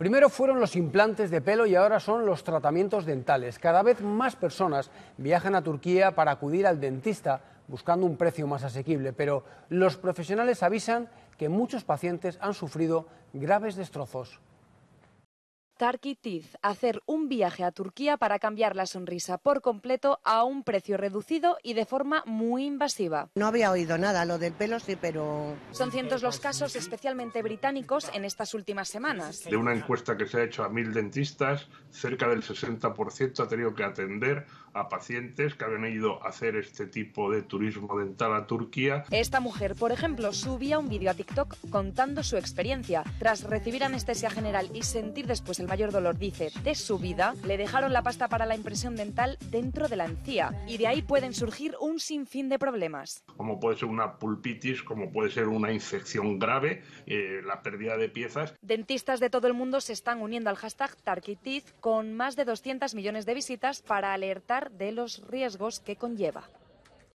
Primero fueron los implantes de pelo y ahora son los tratamientos dentales. Cada vez más personas viajan a Turquía para acudir al dentista buscando un precio más asequible, pero los profesionales avisan que muchos pacientes han sufrido graves destrozos. Tarki Teeth, hacer un viaje a Turquía para cambiar la sonrisa por completo a un precio reducido y de forma muy invasiva. No había oído nada, lo del pelo sí, pero... Son cientos los casos, especialmente británicos, en estas últimas semanas. De una encuesta que se ha hecho a mil dentistas, cerca del 60% ha tenido que atender a pacientes que habían ido a hacer este tipo de turismo dental a Turquía. Esta mujer, por ejemplo, subía un vídeo a TikTok contando su experiencia. Tras recibir anestesia general y sentir después el mayor dolor, dice, de su vida, le dejaron la pasta para la impresión dental dentro de la encía y de ahí pueden surgir un sinfín de problemas. Como puede ser una pulpitis, como puede ser una infección grave, eh, la pérdida de piezas. Dentistas de todo el mundo se están uniendo al hashtag Tarkitiz con más de 200 millones de visitas para alertar de los riesgos que conlleva.